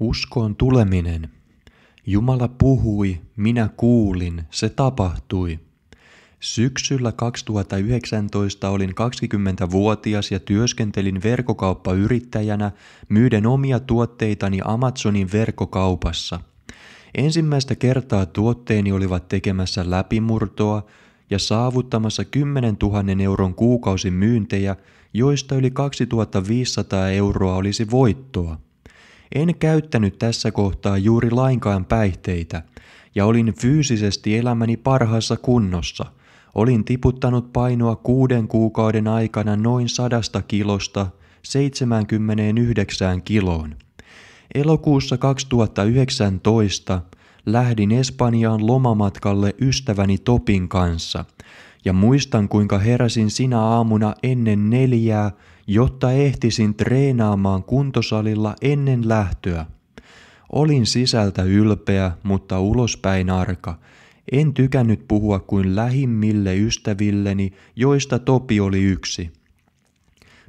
Uskoon tuleminen. Jumala puhui, minä kuulin, se tapahtui. Syksyllä 2019 olin 20-vuotias ja työskentelin verkkokauppayrittäjänä myyden omia tuotteitani Amazonin verkkokaupassa. Ensimmäistä kertaa tuotteeni olivat tekemässä läpimurtoa ja saavuttamassa 10 000 euron kuukausimyyntejä, joista yli 2500 euroa olisi voittoa. En käyttänyt tässä kohtaa juuri lainkaan päihteitä ja olin fyysisesti elämäni parhaassa kunnossa. Olin tiputtanut painoa kuuden kuukauden aikana noin sadasta kilosta 79 kiloon. Elokuussa 2019 lähdin Espanjaan lomamatkalle ystäväni Topin kanssa – ja muistan kuinka heräsin sinä aamuna ennen neljää jotta ehtisin treenaamaan kuntosalilla ennen lähtöä. Olin sisältä ylpeä, mutta ulospäin arka. En tykännyt puhua kuin lähimmille ystävilleni, joista Topi oli yksi.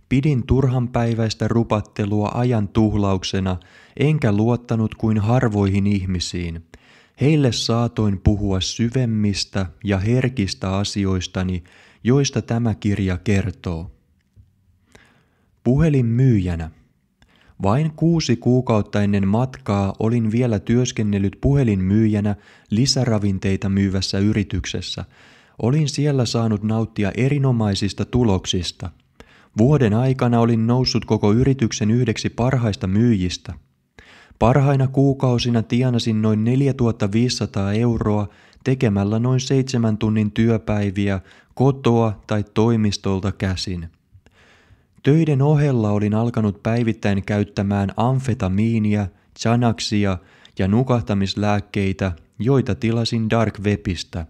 Pidin turhanpäiväistä rupattelua ajan tuhlauksena, enkä luottanut kuin harvoihin ihmisiin. Heille saatoin puhua syvemmistä ja herkistä asioistani, joista tämä kirja kertoo. Puhelinmyyjänä. Vain kuusi kuukautta ennen matkaa olin vielä työskennellyt puhelinmyyjänä lisäravinteita myyvässä yrityksessä. Olin siellä saanut nauttia erinomaisista tuloksista. Vuoden aikana olin noussut koko yrityksen yhdeksi parhaista myyjistä. Parhaina kuukausina tienasin noin 4500 euroa tekemällä noin seitsemän tunnin työpäiviä kotoa tai toimistolta käsin. Töiden ohella olin alkanut päivittäin käyttämään amfetamiinia, chanaksia ja nukahtamislääkkeitä, joita tilasin Dark Webistä.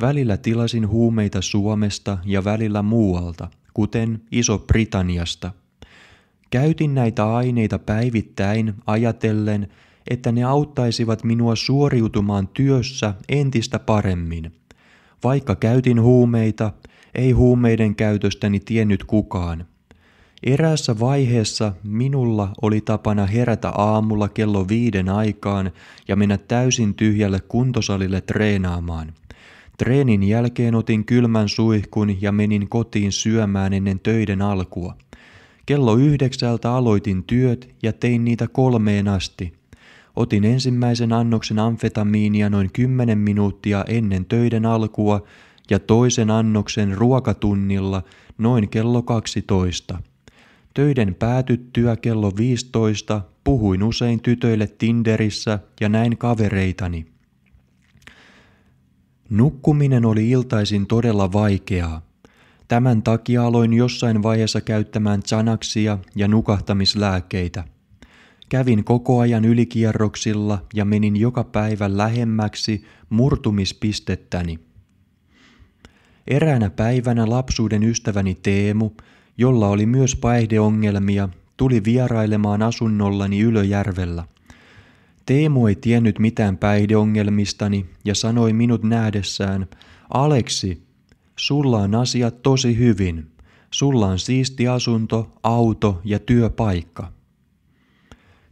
Välillä tilasin huumeita Suomesta ja välillä muualta, kuten Iso-Britanniasta. Käytin näitä aineita päivittäin ajatellen, että ne auttaisivat minua suoriutumaan työssä entistä paremmin. Vaikka käytin huumeita, ei huumeiden käytöstäni tiennyt kukaan – Eräässä vaiheessa minulla oli tapana herätä aamulla kello viiden aikaan ja mennä täysin tyhjälle kuntosalille treenaamaan. Treenin jälkeen otin kylmän suihkun ja menin kotiin syömään ennen töiden alkua. Kello yhdeksältä aloitin työt ja tein niitä kolmeen asti. Otin ensimmäisen annoksen amfetamiinia noin 10 minuuttia ennen töiden alkua ja toisen annoksen ruokatunnilla noin kello 12. Töiden päätyttyä kello 15 puhuin usein tytöille Tinderissä ja näin kavereitani. Nukkuminen oli iltaisin todella vaikeaa. Tämän takia aloin jossain vaiheessa käyttämään chanaksia ja nukahtamislääkkeitä. Kävin koko ajan ylikierroksilla ja menin joka päivä lähemmäksi murtumispistettäni. Eräänä päivänä lapsuuden ystäväni Teemu jolla oli myös päihdeongelmia, tuli vierailemaan asunnollani Ylöjärvellä. Teemu ei tiennyt mitään päihdeongelmistani ja sanoi minut nähdessään, Aleksi, sulla on asiat tosi hyvin. Sulla on siisti asunto, auto ja työpaikka.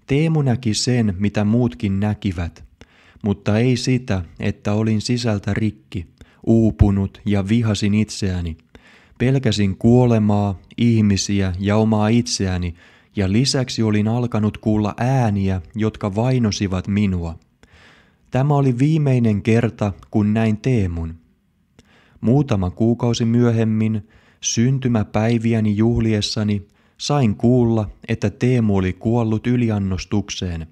Teemu näki sen, mitä muutkin näkivät, mutta ei sitä, että olin sisältä rikki, uupunut ja vihasin itseäni – Pelkäsin kuolemaa, ihmisiä ja omaa itseäni, ja lisäksi olin alkanut kuulla ääniä, jotka vainosivat minua. Tämä oli viimeinen kerta, kun näin Teemun. Muutama kuukausi myöhemmin, syntymäpäiviäni juhliessani, sain kuulla, että Teemu oli kuollut yliannostukseen.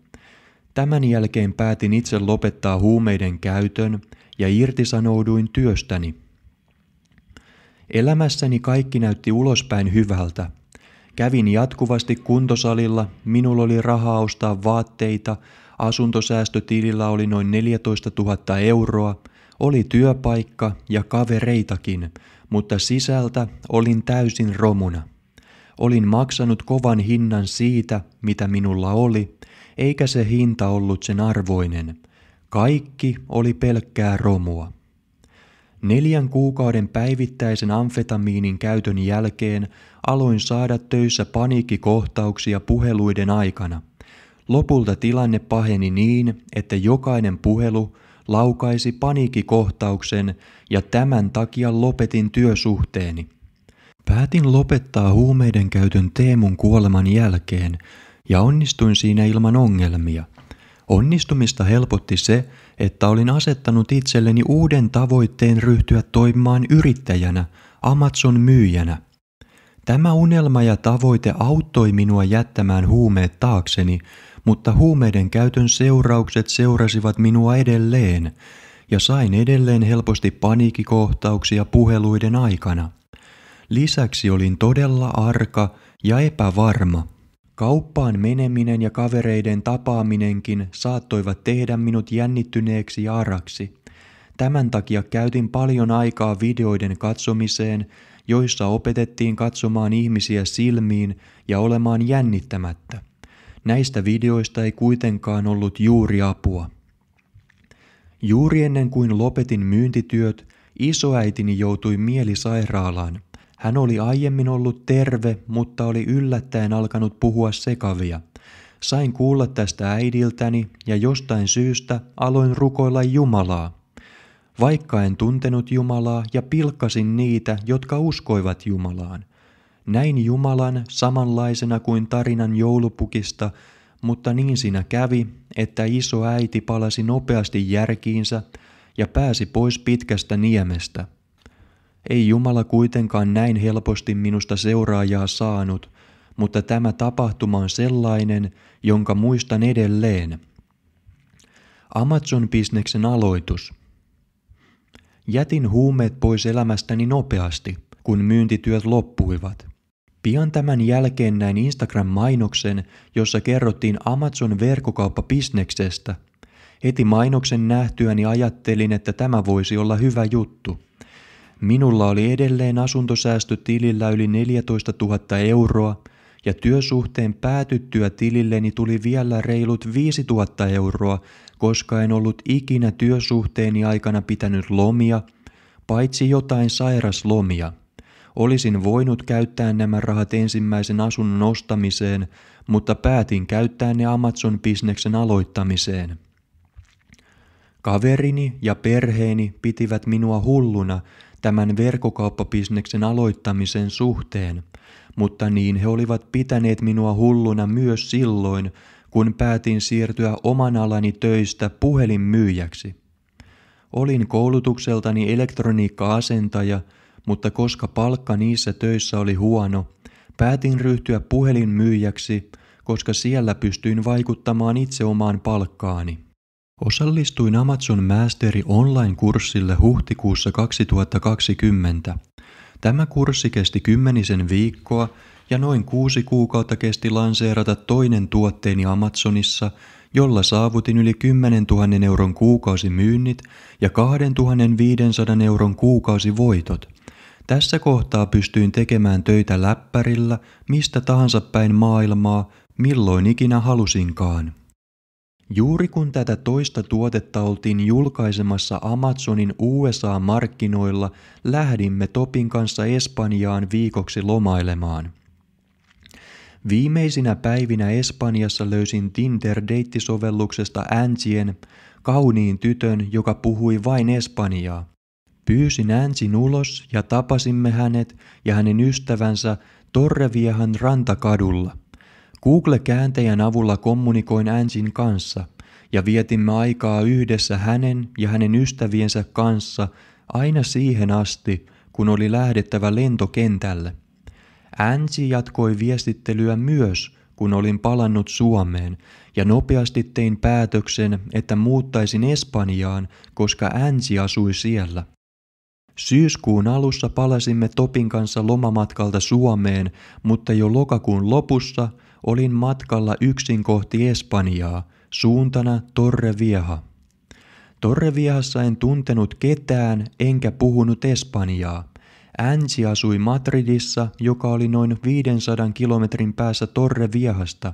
Tämän jälkeen päätin itse lopettaa huumeiden käytön ja irtisanouduin työstäni – Elämässäni kaikki näytti ulospäin hyvältä. Kävin jatkuvasti kuntosalilla, minulla oli rahaa ostaa vaatteita, asuntosäästötilillä oli noin 14 000 euroa, oli työpaikka ja kavereitakin, mutta sisältä olin täysin romuna. Olin maksanut kovan hinnan siitä, mitä minulla oli, eikä se hinta ollut sen arvoinen. Kaikki oli pelkkää romua. Neljän kuukauden päivittäisen amfetamiinin käytön jälkeen aloin saada töissä paniikkikohtauksia puheluiden aikana. Lopulta tilanne paheni niin, että jokainen puhelu laukaisi paniikkikohtauksen ja tämän takia lopetin työsuhteeni. Päätin lopettaa huumeiden käytön Teemun kuoleman jälkeen ja onnistuin siinä ilman ongelmia. Onnistumista helpotti se, että olin asettanut itselleni uuden tavoitteen ryhtyä toimimaan yrittäjänä, Amazon myyjänä. Tämä unelma ja tavoite auttoi minua jättämään huumeet taakseni, mutta huumeiden käytön seuraukset seurasivat minua edelleen, ja sain edelleen helposti paniikkikohtauksia puheluiden aikana. Lisäksi olin todella arka ja epävarma – Kauppaan meneminen ja kavereiden tapaaminenkin saattoivat tehdä minut jännittyneeksi ja araksi. Tämän takia käytin paljon aikaa videoiden katsomiseen, joissa opetettiin katsomaan ihmisiä silmiin ja olemaan jännittämättä. Näistä videoista ei kuitenkaan ollut juuri apua. Juuri ennen kuin lopetin myyntityöt, isoäitini joutui mielisairaalaan – hän oli aiemmin ollut terve, mutta oli yllättäen alkanut puhua sekavia. Sain kuulla tästä äidiltäni ja jostain syystä aloin rukoilla Jumalaa. Vaikka en tuntenut Jumalaa ja pilkkasin niitä, jotka uskoivat Jumalaan. Näin Jumalan samanlaisena kuin tarinan joulupukista, mutta niin siinä kävi, että iso äiti palasi nopeasti järkiinsä ja pääsi pois pitkästä niemestä – ei Jumala kuitenkaan näin helposti minusta seuraajaa saanut, mutta tämä tapahtuma on sellainen, jonka muistan edelleen. Amazon-bisneksen aloitus. Jätin huumeet pois elämästäni nopeasti, kun myyntityöt loppuivat. Pian tämän jälkeen näin Instagram-mainoksen, jossa kerrottiin Amazon-verkkokauppabisneksestä. Heti mainoksen nähtyäni ajattelin, että tämä voisi olla hyvä juttu. Minulla oli edelleen asuntosäästötilillä yli 14 000 euroa ja työsuhteen päätyttyä tililleni tuli vielä reilut 5 000 euroa, koska en ollut ikinä työsuhteeni aikana pitänyt lomia, paitsi jotain sairaslomia. Olisin voinut käyttää nämä rahat ensimmäisen asunnon ostamiseen, mutta päätin käyttää ne Amazon-bisneksen aloittamiseen. Kaverini ja perheeni pitivät minua hulluna tämän verkkokauppabisneksen aloittamisen suhteen, mutta niin he olivat pitäneet minua hulluna myös silloin, kun päätin siirtyä oman alani töistä puhelinmyyjäksi. Olin koulutukseltani elektroniikka-asentaja, mutta koska palkka niissä töissä oli huono, päätin ryhtyä puhelinmyyjäksi, koska siellä pystyin vaikuttamaan itse omaan palkkaani. Osallistuin Amazon Masteri Online-kurssille huhtikuussa 2020. Tämä kurssi kesti kymmenisen viikkoa ja noin kuusi kuukautta kesti lanseerata toinen tuotteeni Amazonissa, jolla saavutin yli 10 000 euron kuukausimyynnit ja 2500 euron kuukausivoitot. Tässä kohtaa pystyin tekemään töitä läppärillä mistä tahansa päin maailmaa, milloin ikinä halusinkaan. Juuri kun tätä toista tuotetta oltiin julkaisemassa Amazonin USA-markkinoilla, lähdimme Topin kanssa Espanjaan viikoksi lomailemaan. Viimeisinä päivinä Espanjassa löysin Tinder-deittisovelluksesta Antien, kauniin tytön, joka puhui vain espanjaa. Pyysin Antsin ulos ja tapasimme hänet ja hänen ystävänsä Torreviehan rantakadulla – Google-kääntäjän avulla kommunikoin Ansin kanssa ja vietimme aikaa yhdessä hänen ja hänen ystäviensä kanssa aina siihen asti, kun oli lähdettävä lentokentälle. Ansi jatkoi viestittelyä myös, kun olin palannut Suomeen, ja nopeasti tein päätöksen, että muuttaisin Espanjaan, koska Ansi asui siellä. Syyskuun alussa palasimme Topin kanssa lomamatkalta Suomeen, mutta jo lokakuun lopussa olin matkalla yksin kohti Espanjaa, suuntana Torre Viehassa en tuntenut ketään enkä puhunut espanjaa. Änsi asui Madridissa, joka oli noin 500 kilometrin päässä Torreviehasta.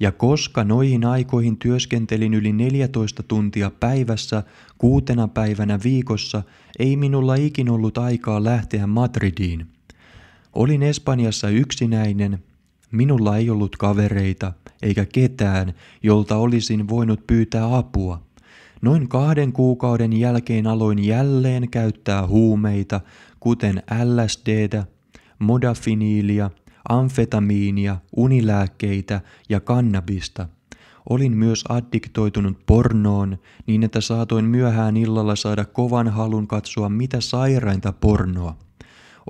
Ja koska noihin aikoihin työskentelin yli 14 tuntia päivässä, kuutena päivänä viikossa, ei minulla ikin ollut aikaa lähteä Madridiin. Olin Espanjassa yksinäinen Minulla ei ollut kavereita eikä ketään, jolta olisin voinut pyytää apua. Noin kahden kuukauden jälkeen aloin jälleen käyttää huumeita, kuten LSDtä, modafiniilia, amfetamiinia, unilääkkeitä ja kannabista. Olin myös addiktoitunut pornoon, niin että saatoin myöhään illalla saada kovan halun katsoa mitä sairainta pornoa.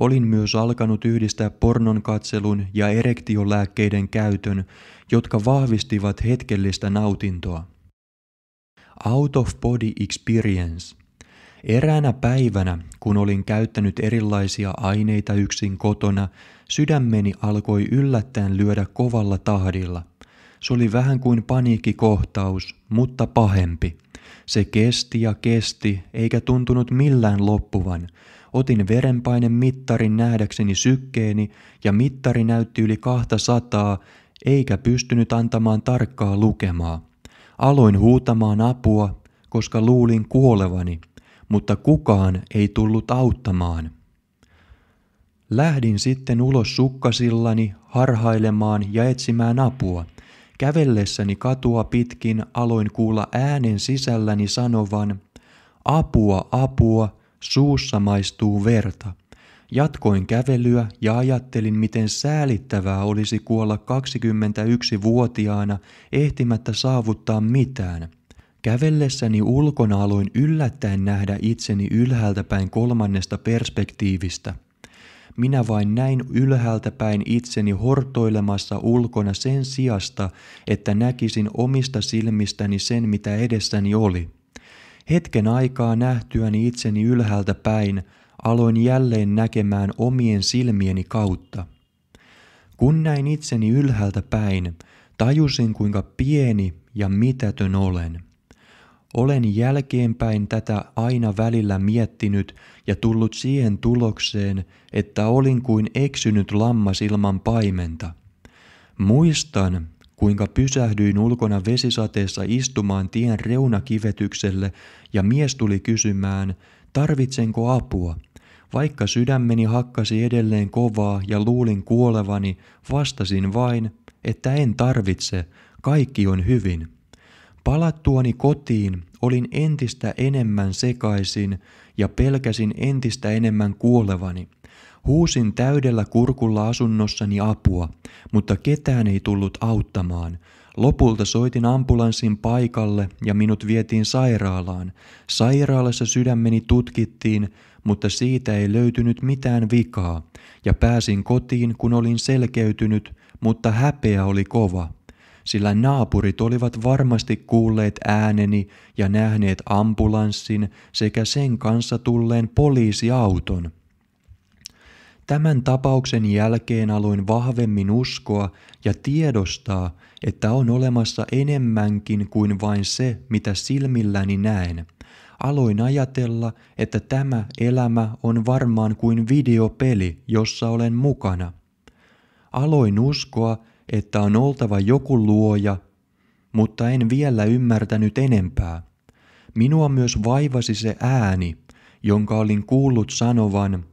Olin myös alkanut yhdistää pornon katselun ja erektiolääkkeiden käytön, jotka vahvistivat hetkellistä nautintoa. Out of body experience. Eräänä päivänä, kun olin käyttänyt erilaisia aineita yksin kotona, sydämeni alkoi yllättäen lyödä kovalla tahdilla. Se oli vähän kuin paniikkikohtaus, mutta pahempi. Se kesti ja kesti, eikä tuntunut millään loppuvan. Otin verenpainemittarin nähdäkseni sykkeeni ja mittari näytti yli kahta sataa, eikä pystynyt antamaan tarkkaa lukemaa. Aloin huutamaan apua, koska luulin kuolevani, mutta kukaan ei tullut auttamaan. Lähdin sitten ulos sukkasillani harhailemaan ja etsimään apua. Kävellessäni katua pitkin aloin kuulla äänen sisälläni sanovan, apua, apua, Suussa maistuu verta. Jatkoin kävelyä ja ajattelin, miten säälittävää olisi kuolla 21-vuotiaana ehtimättä saavuttaa mitään. Kävellessäni ulkona aloin yllättäen nähdä itseni ylhäältä päin kolmannesta perspektiivistä. Minä vain näin ylhäältä päin itseni hortoilemassa ulkona sen sijasta, että näkisin omista silmistäni sen, mitä edessäni oli. Hetken aikaa nähtyäni itseni ylhäältä päin, aloin jälleen näkemään omien silmieni kautta. Kun näin itseni ylhäältä päin, tajusin kuinka pieni ja mitätön olen. Olen jälkeenpäin tätä aina välillä miettinyt ja tullut siihen tulokseen, että olin kuin eksynyt lammas ilman paimenta. Muistan, kuinka pysähdyin ulkona vesisateessa istumaan tien reunakivetykselle ja mies tuli kysymään, tarvitsenko apua. Vaikka sydämeni hakkasi edelleen kovaa ja luulin kuolevani, vastasin vain, että en tarvitse, kaikki on hyvin. Palattuani kotiin olin entistä enemmän sekaisin ja pelkäsin entistä enemmän kuolevani – Huusin täydellä kurkulla asunnossani apua, mutta ketään ei tullut auttamaan. Lopulta soitin ambulanssin paikalle ja minut vietiin sairaalaan. Sairaalassa sydämeni tutkittiin, mutta siitä ei löytynyt mitään vikaa. Ja pääsin kotiin, kun olin selkeytynyt, mutta häpeä oli kova sillä naapurit olivat varmasti kuulleet ääneni ja nähneet ambulanssin sekä sen kanssa tulleen poliisiauton. Tämän tapauksen jälkeen aloin vahvemmin uskoa ja tiedostaa, että on olemassa enemmänkin kuin vain se, mitä silmilläni näen. Aloin ajatella, että tämä elämä on varmaan kuin videopeli, jossa olen mukana. Aloin uskoa, että on oltava joku luoja, mutta en vielä ymmärtänyt enempää. Minua myös vaivasi se ääni, jonka olin kuullut sanovan –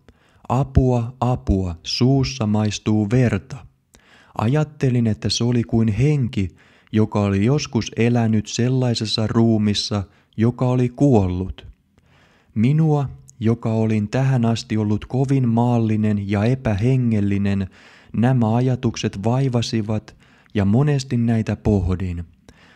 Apua, apua, suussa maistuu verta. Ajattelin, että se oli kuin henki, joka oli joskus elänyt sellaisessa ruumissa, joka oli kuollut. Minua, joka olin tähän asti ollut kovin maallinen ja epähengellinen, nämä ajatukset vaivasivat ja monesti näitä pohdin.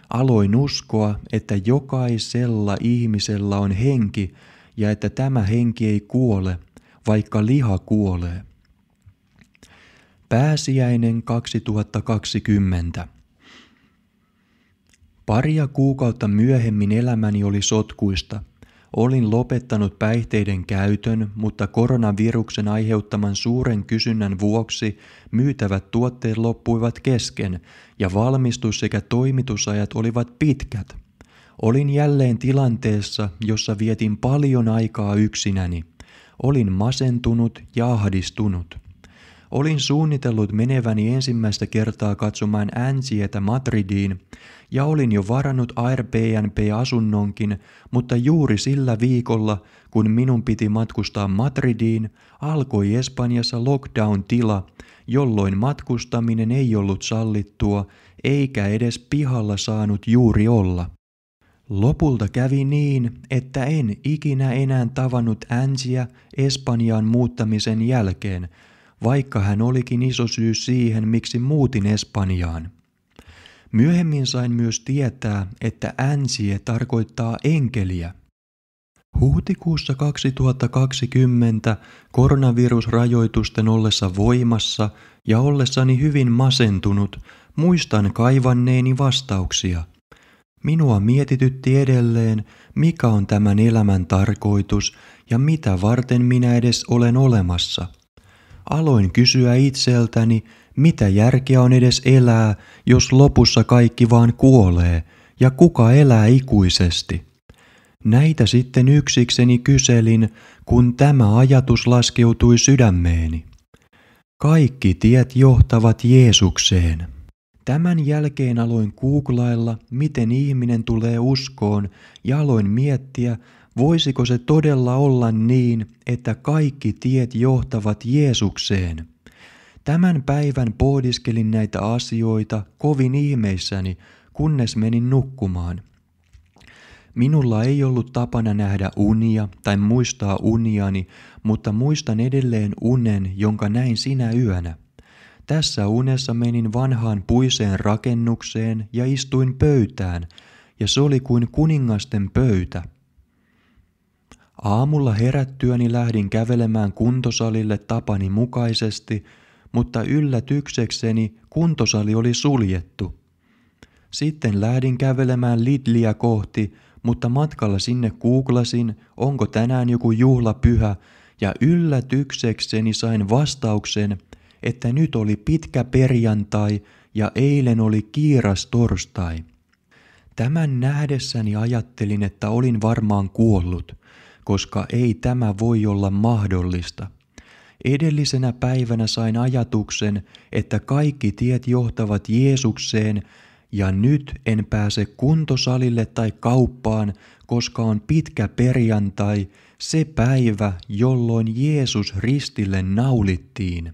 Aloin uskoa, että jokaisella ihmisellä on henki ja että tämä henki ei kuole – vaikka liha kuolee. Pääsiäinen 2020. Paria kuukautta myöhemmin elämäni oli sotkuista. Olin lopettanut päihteiden käytön, mutta koronaviruksen aiheuttaman suuren kysynnän vuoksi myytävät tuotteet loppuivat kesken ja valmistus- sekä toimitusajat olivat pitkät. Olin jälleen tilanteessa, jossa vietin paljon aikaa yksinäni – Olin masentunut ja ahdistunut. Olin suunnitellut meneväni ensimmäistä kertaa katsomaan Änsietä Madridiin ja olin jo varannut Airbnb-asunnonkin, mutta juuri sillä viikolla, kun minun piti matkustaa Madridiin, alkoi Espanjassa lockdown-tila, jolloin matkustaminen ei ollut sallittua eikä edes pihalla saanut juuri olla. Lopulta kävi niin, että en ikinä enää tavannut Angiä Espanjaan muuttamisen jälkeen, vaikka hän olikin iso syy siihen, miksi muutin Espanjaan. Myöhemmin sain myös tietää, että Angie tarkoittaa enkeliä – Huhtikuussa 2020 koronavirusrajoitusten ollessa voimassa ja ollessani hyvin masentunut, muistan kaivanneeni vastauksia, Minua mietitytti edelleen, mikä on tämän elämän tarkoitus ja mitä varten minä edes olen olemassa. Aloin kysyä itseltäni, mitä järkeä on edes elää, jos lopussa kaikki vaan kuolee, ja kuka elää ikuisesti. Näitä sitten yksikseni kyselin, kun tämä ajatus laskeutui sydämeeni. Kaikki tiet johtavat Jeesukseen. Tämän jälkeen aloin googlailla, miten ihminen tulee uskoon, ja aloin miettiä, voisiko se todella olla niin, että kaikki tiet johtavat Jeesukseen. Tämän päivän pohdiskelin näitä asioita kovin ihmeissäni, kunnes menin nukkumaan. Minulla ei ollut tapana nähdä unia tai muistaa uniani, mutta muistan edelleen unen, jonka näin sinä yönä. Tässä unessa menin vanhaan puiseen rakennukseen ja istuin pöytään, ja se oli kuin kuningasten pöytä. Aamulla herättyäni lähdin kävelemään kuntosalille tapani mukaisesti, mutta yllätyksekseni kuntosali oli suljettu. Sitten lähdin kävelemään Lidliä kohti, mutta matkalla sinne googlasin, onko tänään joku juhlapyhä, ja yllätyksekseni sain vastauksen – että nyt oli pitkä perjantai ja eilen oli kiiras torstai. Tämän nähdessäni ajattelin, että olin varmaan kuollut, koska ei tämä voi olla mahdollista. Edellisenä päivänä sain ajatuksen, että kaikki tiet johtavat Jeesukseen ja nyt en pääse kuntosalille tai kauppaan, koska on pitkä perjantai, se päivä, jolloin Jeesus ristille naulittiin.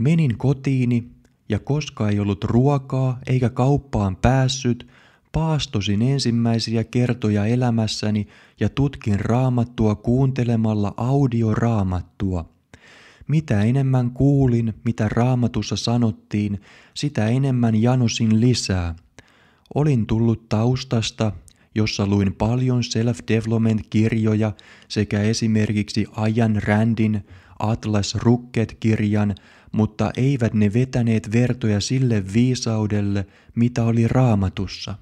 Menin kotiini ja koska ei ollut ruokaa eikä kauppaan päässyt, paastosin ensimmäisiä kertoja elämässäni ja tutkin raamattua kuuntelemalla audioraamattua. Mitä enemmän kuulin, mitä raamatussa sanottiin, sitä enemmän janosin lisää. Olin tullut taustasta, jossa luin paljon self-development-kirjoja sekä esimerkiksi Ajan Rändin Atlas rucket kirjan mutta eivät ne vetäneet vertoja sille viisaudelle, mitä oli raamatussa.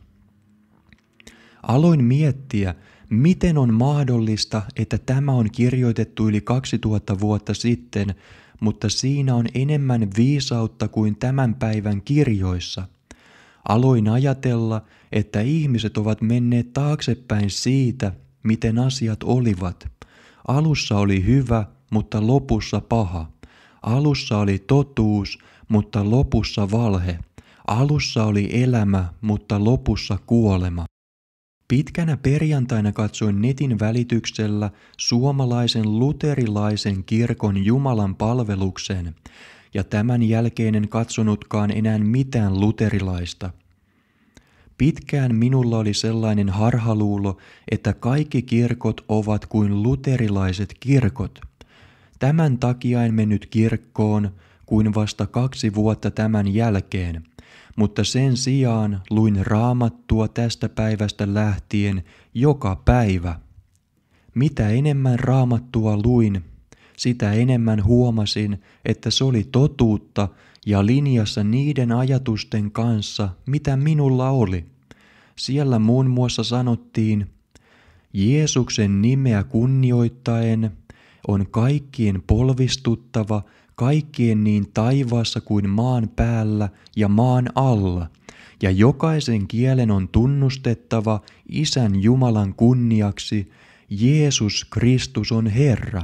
Aloin miettiä, miten on mahdollista, että tämä on kirjoitettu yli 2000 vuotta sitten, mutta siinä on enemmän viisautta kuin tämän päivän kirjoissa. Aloin ajatella, että ihmiset ovat menneet taaksepäin siitä, miten asiat olivat. Alussa oli hyvä, mutta lopussa paha. Alussa oli totuus, mutta lopussa valhe. Alussa oli elämä, mutta lopussa kuolema. Pitkänä perjantaina katsoin netin välityksellä suomalaisen luterilaisen kirkon Jumalan palveluksen, ja tämän jälkeen en katsonutkaan enää mitään luterilaista. Pitkään minulla oli sellainen harhaluulo, että kaikki kirkot ovat kuin luterilaiset kirkot – Tämän takia en mennyt kirkkoon kuin vasta kaksi vuotta tämän jälkeen, mutta sen sijaan luin raamattua tästä päivästä lähtien joka päivä. Mitä enemmän raamattua luin, sitä enemmän huomasin, että se oli totuutta ja linjassa niiden ajatusten kanssa, mitä minulla oli. Siellä muun muassa sanottiin, Jeesuksen nimeä kunnioittaen – on kaikkien polvistuttava, kaikkien niin taivaassa kuin maan päällä ja maan alla, ja jokaisen kielen on tunnustettava Isän Jumalan kunniaksi, Jeesus Kristus on Herra.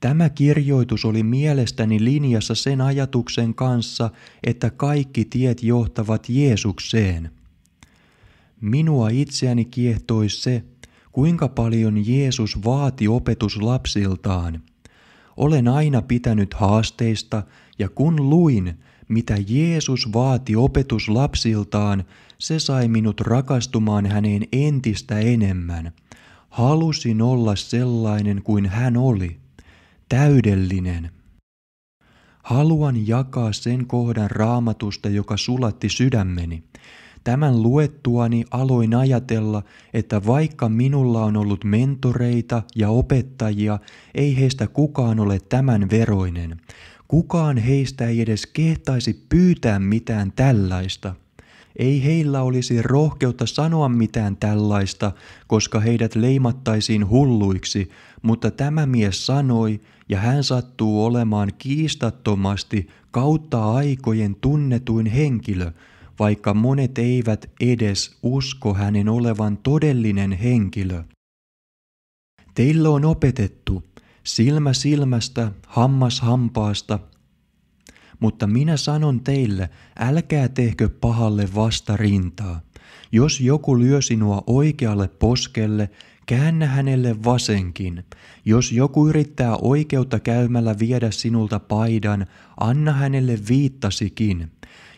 Tämä kirjoitus oli mielestäni linjassa sen ajatuksen kanssa, että kaikki tiet johtavat Jeesukseen. Minua itseäni kiehtoi se, Kuinka paljon Jeesus vaati opetuslapsiltaan? Olen aina pitänyt haasteista, ja kun luin, mitä Jeesus vaati opetuslapsiltaan, se sai minut rakastumaan häneen entistä enemmän. Halusin olla sellainen kuin hän oli, täydellinen. Haluan jakaa sen kohdan raamatusta, joka sulatti sydämeni. Tämän luettuani aloin ajatella, että vaikka minulla on ollut mentoreita ja opettajia, ei heistä kukaan ole tämän veroinen. Kukaan heistä ei edes kehtaisi pyytää mitään tällaista. Ei heillä olisi rohkeutta sanoa mitään tällaista, koska heidät leimattaisiin hulluiksi, mutta tämä mies sanoi, ja hän sattuu olemaan kiistattomasti kautta aikojen tunnetuin henkilö – vaikka monet eivät edes usko hänen olevan todellinen henkilö. Teille on opetettu silmä silmästä, hammas hampaasta, mutta minä sanon teille, älkää tehkö pahalle vastarintaa. Jos joku lyö sinua oikealle poskelle, käännä hänelle vasenkin. Jos joku yrittää oikeutta käymällä viedä sinulta paidan, anna hänelle viittasikin.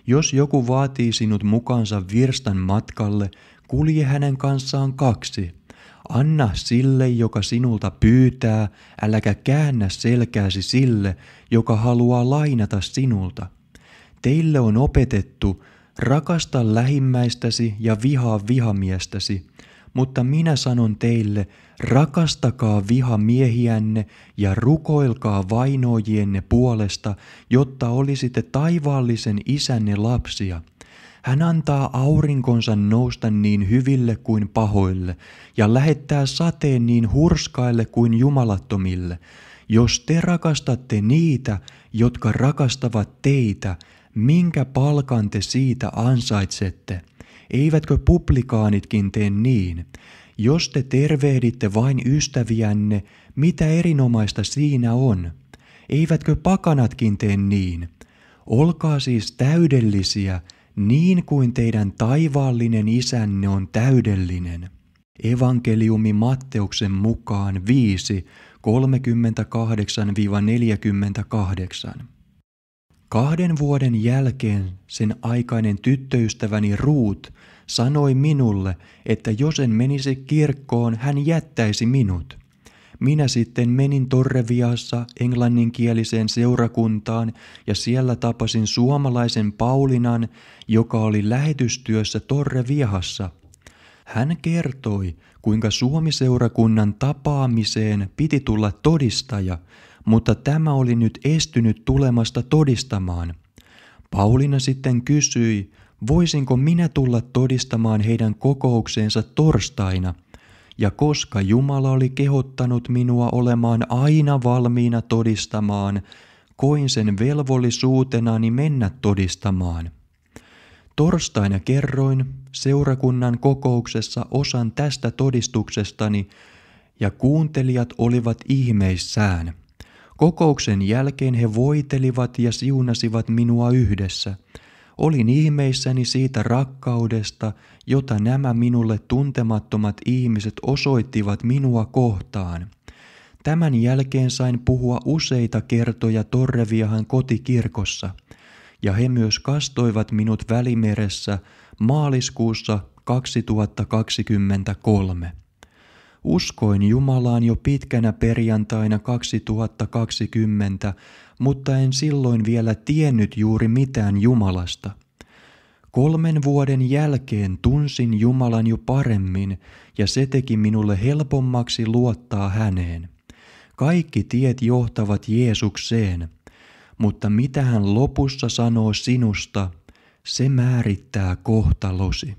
Jos joku vaatii sinut mukaansa virstan matkalle, kulje hänen kanssaan kaksi. Anna sille, joka sinulta pyytää, äläkä käännä selkääsi sille, joka haluaa lainata sinulta. Teille on opetettu, rakasta lähimmäistäsi ja vihaa vihamiestäsi – mutta minä sanon teille, rakastakaa viha miehiänne ja rukoilkaa vainojienne puolesta, jotta olisitte taivaallisen isänne lapsia. Hän antaa aurinkonsa nousta niin hyville kuin pahoille ja lähettää sateen niin hurskaille kuin jumalattomille. Jos te rakastatte niitä, jotka rakastavat teitä, minkä palkan te siitä ansaitsette? Eivätkö publikaanitkin tee niin? Jos te tervehditte vain ystäviänne, mitä erinomaista siinä on? Eivätkö pakanatkin tee niin? Olkaa siis täydellisiä, niin kuin teidän taivaallinen isänne on täydellinen. Evankeliumi Matteuksen mukaan 5, 38-48. Kahden vuoden jälkeen sen aikainen tyttöystäväni Ruut sanoi minulle, että jos en menisi kirkkoon, hän jättäisi minut. Minä sitten menin Torreviassa englanninkieliseen seurakuntaan ja siellä tapasin suomalaisen Paulinan, joka oli lähetystyössä Torreviahassa. Hän kertoi, kuinka Suomiseurakunnan tapaamiseen piti tulla todistaja, mutta tämä oli nyt estynyt tulemasta todistamaan. Pauliina sitten kysyi, voisinko minä tulla todistamaan heidän kokoukseensa torstaina, ja koska Jumala oli kehottanut minua olemaan aina valmiina todistamaan, koin sen velvollisuutenani niin mennä todistamaan. Torstaina kerroin seurakunnan kokouksessa osan tästä todistuksestani, ja kuuntelijat olivat ihmeissään. Kokouksen jälkeen he voitelivat ja siunasivat minua yhdessä. Olin ihmeissäni siitä rakkaudesta, jota nämä minulle tuntemattomat ihmiset osoittivat minua kohtaan. Tämän jälkeen sain puhua useita kertoja Torreviahan kotikirkossa, ja he myös kastoivat minut välimeressä maaliskuussa 2023. Uskoin Jumalaan jo pitkänä perjantaina 2020, mutta en silloin vielä tiennyt juuri mitään Jumalasta. Kolmen vuoden jälkeen tunsin Jumalan jo paremmin ja se teki minulle helpommaksi luottaa häneen. Kaikki tiet johtavat Jeesukseen, mutta mitä hän lopussa sanoo sinusta, se määrittää kohtalosi.